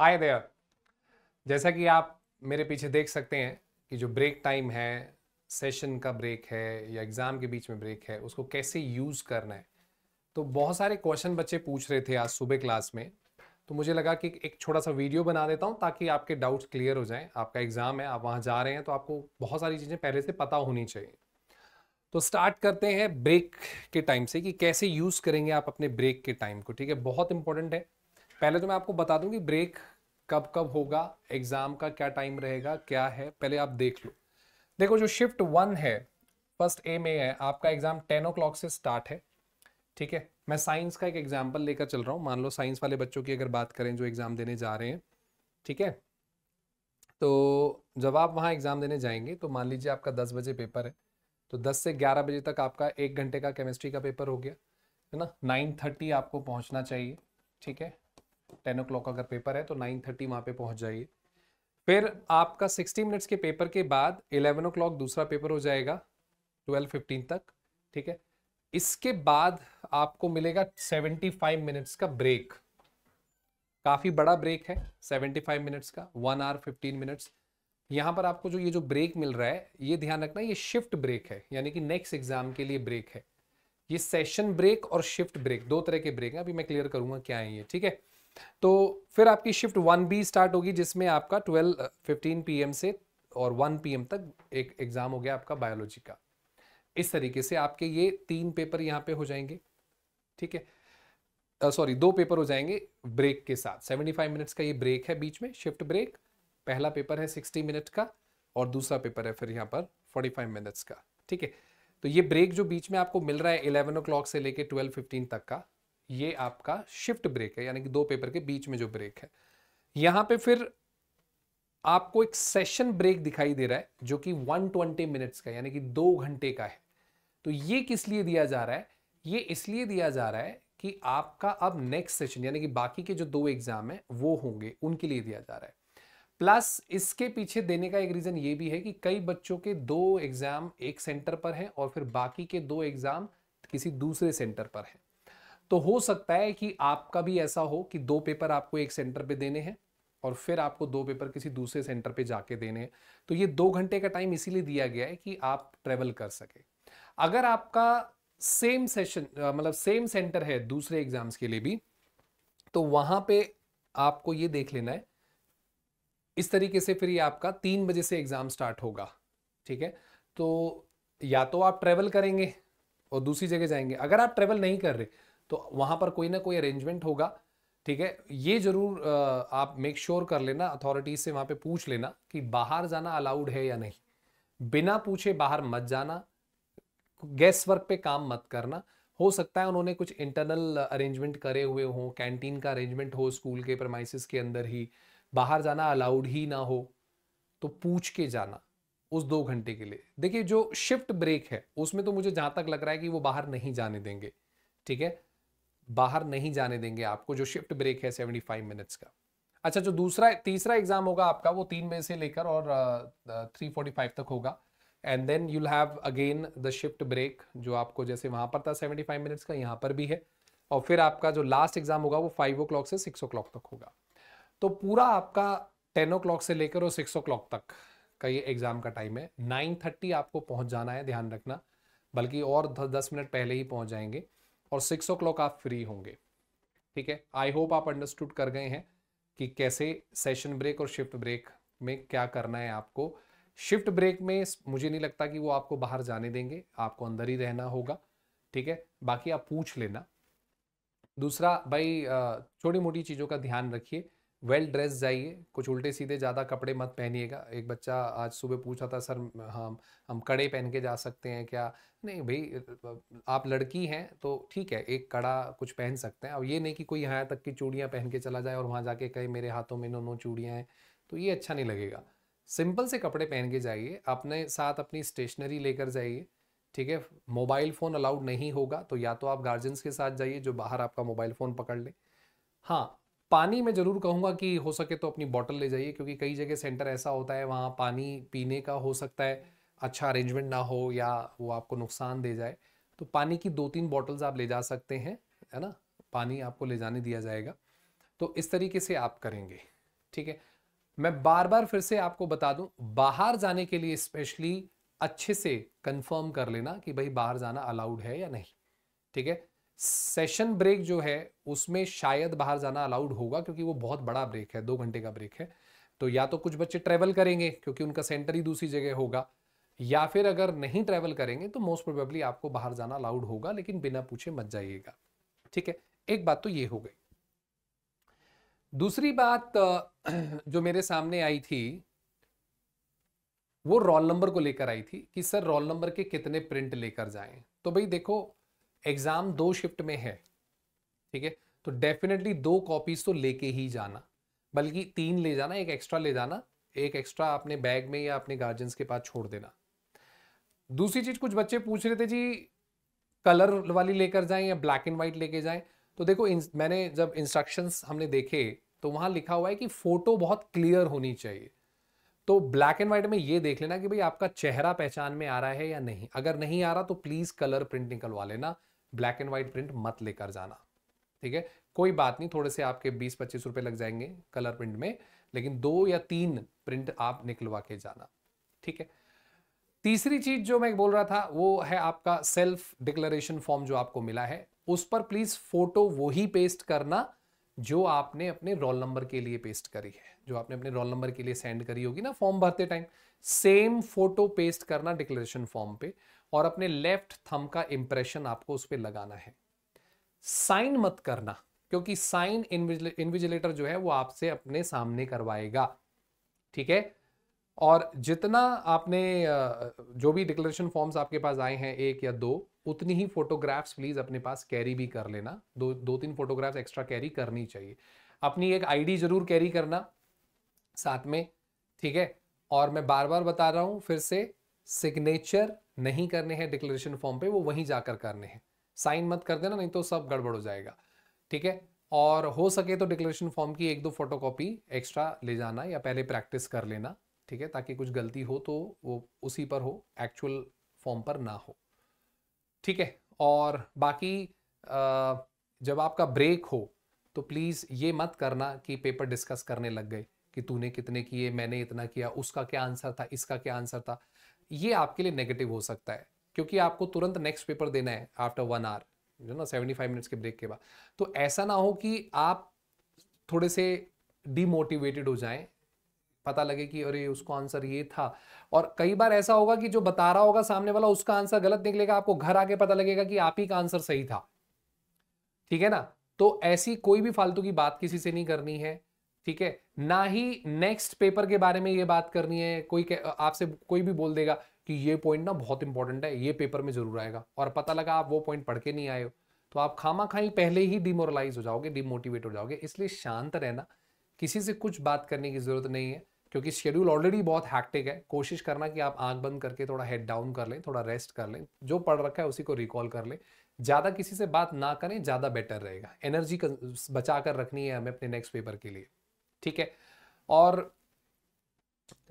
Hi there जैसा कि आप मेरे पीछे देख सकते हैं कि जो ब्रेक टाइम है सेशन का ब्रेक है या एग्ज़ाम के बीच में ब्रेक है उसको कैसे यूज़ करना है तो बहुत सारे क्वेश्चन बच्चे पूछ रहे थे आज सुबह क्लास में तो मुझे लगा कि एक छोटा सा वीडियो बना देता हूँ ताकि आपके डाउट्स क्लियर हो जाएं आपका एग्ज़ाम है आप वहाँ जा रहे हैं तो आपको बहुत सारी चीज़ें पहले से पता होनी चाहिए तो स्टार्ट करते हैं ब्रेक के टाइम से कि कैसे यूज़ करेंगे आप अपने ब्रेक के टाइम को ठीक है बहुत इंपॉर्टेंट है पहले तो मैं आपको बता दूं कि ब्रेक कब कब होगा एग्जाम का क्या टाइम रहेगा क्या है पहले आप देख लो देखो जो शिफ्ट वन है फर्स्ट ए में है आपका एग्जाम टेन ओ से स्टार्ट है ठीक है मैं साइंस का एक एग्जाम्पल लेकर चल रहा हूँ मान लो साइंस वाले बच्चों की अगर बात करें जो एग्ज़ाम देने जा रहे हैं ठीक है तो जब आप वहाँ एग्ज़ाम देने जाएंगे तो मान लीजिए आपका दस बजे पेपर है तो दस से ग्यारह बजे तक आपका एक घंटे का केमिस्ट्री का पेपर हो गया है ना नाइन थर्टी आपको पहुँचना चाहिए ठीक है टेन ओ अगर पेपर है तो नाइन थर्टी वहाँ पर पहुँच जाइए फिर आपका सिक्सटी मिनट्स के पेपर के बाद एलेवन ओ दूसरा पेपर हो जाएगा ट्वेल्व फिफ्टीन तक ठीक है इसके बाद आपको मिलेगा सेवेंटी फाइव मिनट्स का ब्रेक काफ़ी बड़ा ब्रेक है सेवेंटी फाइव मिनट्स का वन आवर फिफ्टीन मिनट्स यहाँ पर आपको जो ये जो ब्रेक मिल रहा है ये ध्यान रखना ये शिफ्ट ब्रेक है यानी कि नेक्स्ट एग्जाम के लिए ब्रेक है ये सेशन ब्रेक और शिफ्ट ब्रेक दो तरह के ब्रेक हैं अभी मैं क्लियर करूंगा क्या है ये ठीक है तो फिर आपकी शिफ्ट वन बी स्टार्ट होगी जिसमें आपका ट्वेल्व फिफ्टीन पी से और वन पी तक एक एग्ज़ाम हो गया आपका बायोलॉजी का इस तरीके से आपके ये तीन पेपर यहाँ पे हो जाएंगे ठीक है सॉरी uh, दो पेपर हो जाएंगे ब्रेक के साथ सेवेंटी फाइव मिनट्स का ये ब्रेक है बीच में शिफ्ट ब्रेक पहला पेपर है सिक्सटी मिनट का और दूसरा पेपर है फिर यहाँ पर फोर्टी फाइव मिनट्स का ठीक है तो ये ब्रेक जो बीच में आपको मिल रहा है इलेवन ओ से लेके ट्वेल्व फिफ्टीन तक का ये आपका शिफ्ट ब्रेक है यानी कि दो पेपर के बीच में जो ब्रेक है यहां पे फिर आपको एक सेशन ब्रेक दिखाई दे रहा है जो कि 120 मिनट्स का यानी कि दो घंटे का है तो ये किस लिए दिया जा रहा है ये इसलिए दिया जा रहा है कि आपका अब नेक्स्ट सेशन यानी कि बाकी के जो दो एग्जाम है वो होंगे उनके लिए दिया जा रहा है प्लस इसके पीछे देने का एक रीज़न ये भी है कि कई बच्चों के दो एग्ज़ाम एक सेंटर पर हैं और फिर बाकी के दो एग्ज़ाम किसी दूसरे सेंटर पर हैं तो हो सकता है कि आपका भी ऐसा हो कि दो पेपर आपको एक सेंटर पे देने हैं और फिर आपको दो पेपर किसी दूसरे सेंटर पे जाके देने हैं तो ये दो घंटे का टाइम इसीलिए दिया गया है कि आप ट्रेवल कर सके अगर आपका सेम सेशन मतलब सेम सेंटर है दूसरे एग्जाम्स के लिए भी तो वहां पे आपको ये देख लेना है इस तरीके से फिर ये आपका तीन बजे से एग्जाम स्टार्ट होगा ठीक है तो या तो आप ट्रेवल करेंगे और दूसरी जगह जाएंगे अगर आप ट्रेवल नहीं कर रहे तो वहां पर कोई ना कोई अरेंजमेंट होगा ठीक है ये जरूर आप मेक श्योर sure कर लेना अथॉरिटीज से वहां पे पूछ लेना कि बाहर जाना अलाउड है या नहीं बिना पूछे बाहर मत जाना गैस वर्क पे काम मत करना हो सकता है उन्होंने कुछ इंटरनल अरेंजमेंट करे हुए हों कैंटीन का अरेंजमेंट हो स्कूल के प्रमाइसिस के अंदर ही बाहर जाना अलाउड ही ना हो तो पूछ के जाना उस दो घंटे के लिए देखिए जो शिफ्ट ब्रेक है उसमें तो मुझे जहां तक लग रहा है कि वो बाहर नहीं जाने देंगे ठीक है बाहर नहीं जाने देंगे आपको जो शिफ्ट ब्रेक है सेवेंटी फाइव मिनट्स का अच्छा जो दूसरा तीसरा एग्जाम होगा आपका वो तीन बजे से लेकर और थ्री फोर्टी फाइव तक होगा and then you'll have again the shift break जो आपको जैसे वहाँ पर था सेवेंटी फाइव मिनट्स का यहाँ पर भी है और फिर आपका जो लास्ट एग्जाम होगा वो फाइव ओ क्लॉक से सिक्स ओ क्लॉक तक होगा तो पूरा आपका टेन ओ क्लॉक से लेकर और सिक्स ओ क्लॉक तक का ये एग्ज़ाम का टाइम है नाइन थर्टी आपको पहुँच जाना है ध्यान रखना बल्कि और दस मिनट पहले ही पहुँच जाएंगे और सिक्स ओ क्लॉक आप फ्री होंगे ठीक है आई होप आप अंडरस्टूड कर गए हैं कि कैसे सेशन ब्रेक और शिफ्ट ब्रेक में क्या करना है आपको शिफ्ट ब्रेक में मुझे नहीं लगता कि वो आपको बाहर जाने देंगे आपको अंदर ही रहना होगा ठीक है बाकी आप पूछ लेना दूसरा भाई छोटी मोटी चीज़ों का ध्यान रखिए वेल ड्रेस जाइए कुछ उल्टे सीधे ज़्यादा कपड़े मत पहनिएगा एक बच्चा आज सुबह पूछा था सर हम हम कड़े पहन के जा सकते हैं क्या नहीं भाई आप लड़की हैं तो ठीक है एक कड़ा कुछ पहन सकते हैं और ये नहीं कि कोई यहाँ तक की चूड़ियाँ पहन के चला जाए और वहाँ जाके कहे मेरे हाथों में नो नो चूड़ियाँ हैं तो ये अच्छा नहीं लगेगा सिंपल से कपड़े पहन के जाइए अपने साथ अपनी स्टेशनरी लेकर जाइए ठीक है मोबाइल फ़ोन अलाउड नहीं होगा तो या तो आप गार्जियंस के साथ जाइए जो बाहर आपका मोबाइल फ़ोन पकड़ लें हाँ पानी मैं ज़रूर कहूँगा कि हो सके तो अपनी बॉटल ले जाइए क्योंकि कई जगह सेंटर ऐसा होता है वहाँ पानी पीने का हो सकता है अच्छा अरेंजमेंट ना हो या वो आपको नुकसान दे जाए तो पानी की दो तीन बॉटल्स आप ले जा सकते हैं है ना पानी आपको ले जाने दिया जाएगा तो इस तरीके से आप करेंगे ठीक है मैं बार बार फिर से आपको बता दूं बाहर जाने के लिए स्पेशली अच्छे से कंफर्म कर लेना कि भाई बाहर जाना अलाउड है या नहीं ठीक है सेशन ब्रेक जो है उसमें शायद बाहर जाना अलाउड होगा क्योंकि वो बहुत बड़ा ब्रेक है दो घंटे का ब्रेक है तो या तो कुछ बच्चे ट्रैवल करेंगे क्योंकि उनका सेंटर ही दूसरी जगह होगा या फिर अगर नहीं ट्रैवल करेंगे तो मोस्ट प्रोबेबली आपको बाहर जाना अलाउड होगा लेकिन बिना पूछे मत जाइएगा ठीक है एक बात तो ये हो गई दूसरी बात जो मेरे सामने आई थी वो रोल नंबर को लेकर आई थी कि सर रोल नंबर के कितने प्रिंट लेकर जाएं तो भाई देखो एग्ज़ाम दो शिफ्ट में है ठीक है तो डेफिनेटली दो कॉपीज़ तो लेके ही जाना बल्कि तीन ले जाना एक एक्स्ट्रा ले जाना एक एक्स्ट्रा अपने बैग में या अपने गार्जियंस के पास छोड़ देना दूसरी चीज़ कुछ बच्चे पूछ रहे थे जी कलर वाली लेकर जाएं या ब्लैक एंड व्हाइट लेके जाएं तो देखो इन, मैंने जब इंस्ट्रक्शंस हमने देखे तो वहां लिखा हुआ है कि फ़ोटो बहुत क्लियर होनी चाहिए तो ब्लैक एंड व्हाइट में ये देख लेना कि भाई आपका चेहरा पहचान में आ रहा है या नहीं अगर नहीं आ रहा तो प्लीज़ कलर प्रिंट निकलवा लेना ब्लैक एंड व्हाइट प्रिंट मत लेकर जाना ठीक है कोई बात नहीं थोड़े से आपके बीस पच्चीस रुपए लग जाएंगे कलर प्रिंट में लेकिन दो या तीन प्रिंट आप निकलवा के जाना ठीक है तीसरी चीज जो मैं बोल रहा था वो है आपका सेल्फ डिक्लेरेशन फॉर्म जो आपको मिला है उस पर प्लीज फोटो वो ही पेस्ट करना जो आपने अपने रोल नंबर के लिए पेस्ट करी है जो आपने अपने रोल नंबर के लिए सेंड करी होगी ना फॉर्म भरते टाइम सेम फोटो पेस्ट करना डिक्लेरेशन फॉर्म पे और अपने लेफ्ट थम का इंप्रेशन आपको उस पर लगाना है साइन मत करना क्योंकि साइन इन्विजिलेटर जो है वो आपसे अपने सामने करवाएगा ठीक है और जितना आपने जो भी डिक्लेरेशन फॉर्म्स आपके पास आए हैं एक या दो उतनी ही फोटोग्राफ्स प्लीज़ अपने पास कैरी भी कर लेना दो दो तीन फोटोग्राफ्स एक्स्ट्रा कैरी करनी चाहिए अपनी एक आईडी ज़रूर कैरी करना साथ में ठीक है और मैं बार बार बता रहा हूँ फिर से सिग्नेचर नहीं करने हैं डिक्लेरेशन फॉर्म पे वो वहीं जाकर करने हैं साइन मत कर देना नहीं तो सब गड़बड़ हो जाएगा ठीक है और हो सके तो डिक्लेरेशन फॉर्म की एक दो फोटो कॉपी एक्स्ट्रा ले जाना या पहले प्रैक्टिस कर लेना ठीक है ताकि कुछ गलती हो तो वो उसी पर हो एक्चुअल फॉर्म पर ना हो ठीक है और बाकी जब आपका ब्रेक हो तो प्लीज़ ये मत करना कि पेपर डिस्कस करने लग गए कि तूने कितने किए मैंने इतना किया उसका क्या आंसर था इसका क्या आंसर था ये आपके लिए नेगेटिव हो सकता है क्योंकि आपको तुरंत नेक्स्ट पेपर देना है आफ्टर वन आवर जो ना सेवेंटी फाइव मिनट्स के ब्रेक के बाद तो ऐसा ना हो कि आप थोड़े से डीमोटिवेटेड हो जाएं पता लगे कि अरे उसको आंसर ये था और कई बार ऐसा होगा कि जो बता रहा होगा सामने वाला उसका आंसर गलत निकलेगा आपको घर आके पता लगेगा कि आप ही का आंसर सही था ठीक है ना तो ऐसी कोई भी फालतू की बात किसी से नहीं करनी है ठीक है ना ही नेक्स्ट पेपर के बारे में ये बात करनी है कोई आपसे कोई भी बोल देगा कि ये पॉइंट ना बहुत इंपॉर्टेंट है ये पेपर में जरूर आएगा और पता लगा आप वो पॉइंट पढ़ के नहीं आए हो तो आप खामा खाई पहले ही डिमोरलाइज हो जाओगे डिमोटिवेट हो जाओगे इसलिए शांत रहना किसी से कुछ बात करने की जरूरत नहीं है क्योंकि शेड्यूल ऑलरेडी बहुत हैक्टिक है कोशिश करना कि आप आंख बंद करके थोड़ा हेड डाउन कर लें थोड़ा रेस्ट कर लें जो पढ़ रखा है उसी को रिकॉल कर लें ज़्यादा किसी से बात ना करें ज़्यादा बेटर रहेगा एनर्जी बचा कर रखनी है हमें अपने नेक्स्ट पेपर के लिए ठीक है और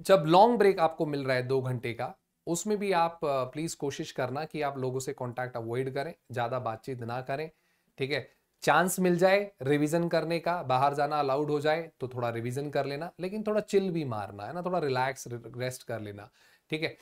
जब लॉन्ग ब्रेक आपको मिल रहा है दो घंटे का उसमें भी आप प्लीज़ uh, कोशिश करना कि आप लोगों से कॉन्टैक्ट अवॉइड करें ज़्यादा बातचीत ना करें ठीक है चांस मिल जाए रिवीजन करने का बाहर जाना अलाउड हो जाए तो थोड़ा रिवीजन कर लेना लेकिन थोड़ा चिल भी मारना है ना थोड़ा रिलैक्स रेस्ट कर लेना ठीक है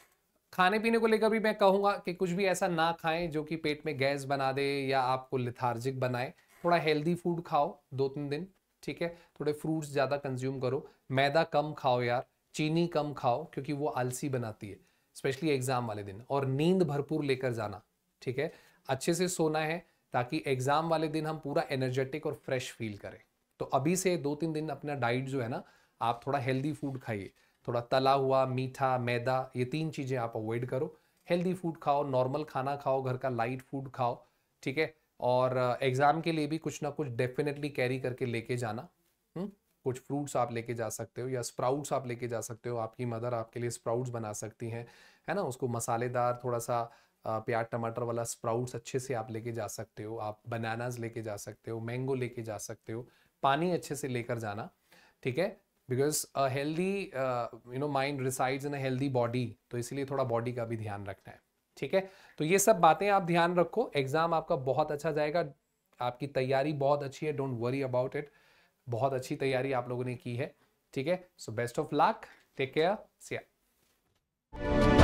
खाने पीने को लेकर भी मैं कहूँगा कि कुछ भी ऐसा ना खाएं जो कि पेट में गैस बना दे या आपको लिथार्जिक बनाए थोड़ा हेल्दी फूड खाओ दो तीन दिन ठीक है थोड़े फ्रूट्स ज़्यादा कंज्यूम करो मैदा कम खाओ यार चीनी कम खाओ क्योंकि वो आलसी बनाती है स्पेशली एग्जाम वाले दिन और नींद भरपूर लेकर जाना ठीक है अच्छे से सोना है ताकि एग्ज़ाम वाले दिन हम पूरा एनर्जेटिक और फ्रेश फील करें तो अभी से दो तीन दिन अपना डाइट जो है ना आप थोड़ा हेल्दी फूड खाइए थोड़ा तला हुआ मीठा मैदा ये तीन चीज़ें आप अवॉइड करो हेल्दी फूड खाओ नॉर्मल खाना खाओ घर का लाइट फूड खाओ ठीक है और एग्ज़ाम के लिए भी कुछ ना कुछ डेफिनेटली कैरी करके लेके जाना हुँ? हम्म? कुछ फ्रूट्स आप लेके जा सकते हो या स्प्राउट्स आप लेके जा सकते हो आपकी मदर आपके लिए स्प्राउट्स बना सकती हैं है ना उसको मसालेदार थोड़ा सा प्याज टमाटर वाला स्प्राउट्स अच्छे से आप लेके जा सकते हो आप बनानाज लेके जा सकते हो मैंगो लेके जा सकते हो पानी अच्छे से लेकर जाना ठीक है because a healthy you know mind resides in a healthy body तो इसलिए थोड़ा बॉडी का भी ध्यान रखना है ठीक है तो ये सब बातें आप ध्यान रखो एग्जाम आपका बहुत अच्छा जाएगा आपकी तैयारी बहुत अच्छी है डोंट वरी अबाउट इट बहुत अच्छी तैयारी आप लोगों ने की है ठीक है so best of luck take care Siya